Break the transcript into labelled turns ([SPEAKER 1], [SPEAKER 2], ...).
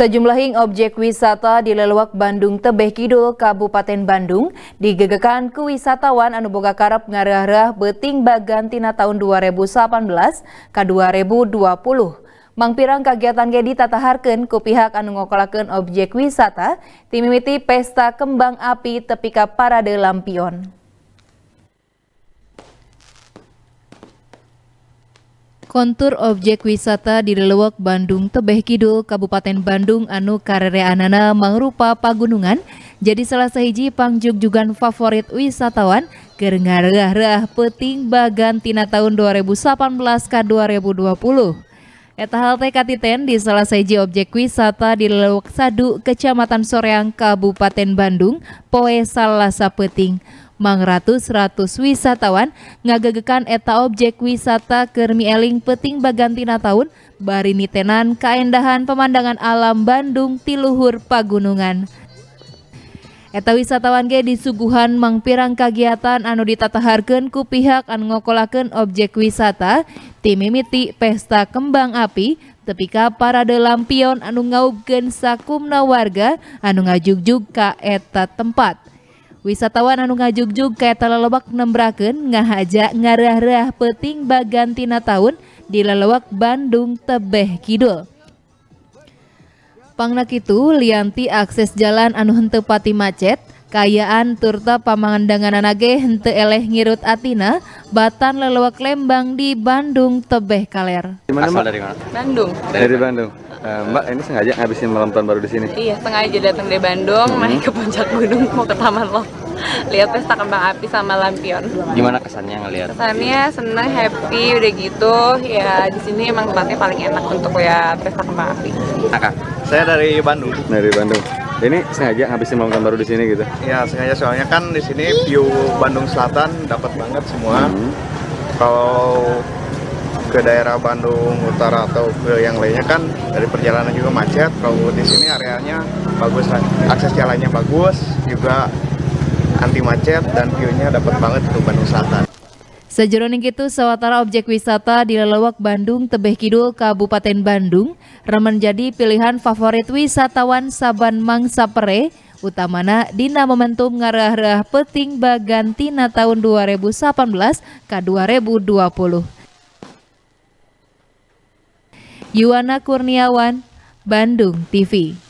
[SPEAKER 1] Sejumlah hing objek wisata di Leluak Bandung Tebeh Kidul Kabupaten Bandung digegekan ke wisatawan anu boga karep ngarah beting bagan tahun 2018 ke 2020. Mangpirang kegiatan ge ditataharkeun ku pihak anu objek wisata timimiti pesta kembang api tepika parade lampion. kontur objek wisata di Leluwak Bandung Tebeh Kidul Kabupaten Bandung anu Karere Anana mangrupa pagunungan jadi salah sehiji pangjugjugan favorit wisatawan gerengarah peting bagantina tahun 2018 ke 2020. Eta halte katiten di salah sahiji objek wisata di Leluwak Sadu, Kecamatan Soreang, Kabupaten Bandung, poe salah sapeting mangratus-ratus wisatawan ngagegekan eta objek wisata Kermi Eling Peting Bagantina Tahun tenan Kaendahan Pemandangan Alam Bandung Tiluhur Pagunungan. Eta wisatawan ge disuguhan mangpirang kagiatan anu ditataharkan ku pihak anu ngokolaken objek wisata, timimiti pesta kembang api, tepika parade lampion anu ngaubken sakumna warga anu ngajugjug ka eta tempat. Wisatawan anu ngajugjug ke Lelewak nembraken ngahaja ngarah-reah peting bagantina tahun di Lelewak Bandung Tebeh Kidul. Pangnak itu lianti akses jalan anu henteu macet, Kayaan turta pamangandangan anage hente eleh ngirut Atina, Batan Lelewak Lembang di Bandung Tebeh Kaler. Asal dari mana? Bandung. Dari, Bandung. Uh, Mbak ini sengaja ngabisin malam tahun baru di sini? Iya, sengaja datang dari Bandung, main hmm. ke puncak gunung mau ke Taman loh. Lihat pesta kembang api sama lampion. Gimana kesannya ngelihat? Kesannya seneng, happy, udah gitu. Ya di sini emang tempatnya paling enak untuk ya pesta kembang api. Kakak, saya dari Bandung. Dari Bandung. Ini sengaja ngabisin malam tahun baru di sini gitu? Ya sengaja soalnya kan di sini view Bandung Selatan dapat banget semua. Hmm. Kalau ke daerah Bandung Utara atau ke yang lainnya kan dari perjalanan juga macet. Kalau di sini areanya bagus akses jalannya bagus, juga anti macet dan view-nya dapat banget ke Bandung Selatan. Sajeroning itu sawatara objek wisata di Lelewak Bandung, Tebeh Kidul, Kabupaten Bandung, remen jadi pilihan favorit wisatawan Saban Mangsa Pere, utamana dina momentum ngarah-rah peting bagantina tahun 2018 ke 2020. Yuwana Kurniawan, Bandung TV.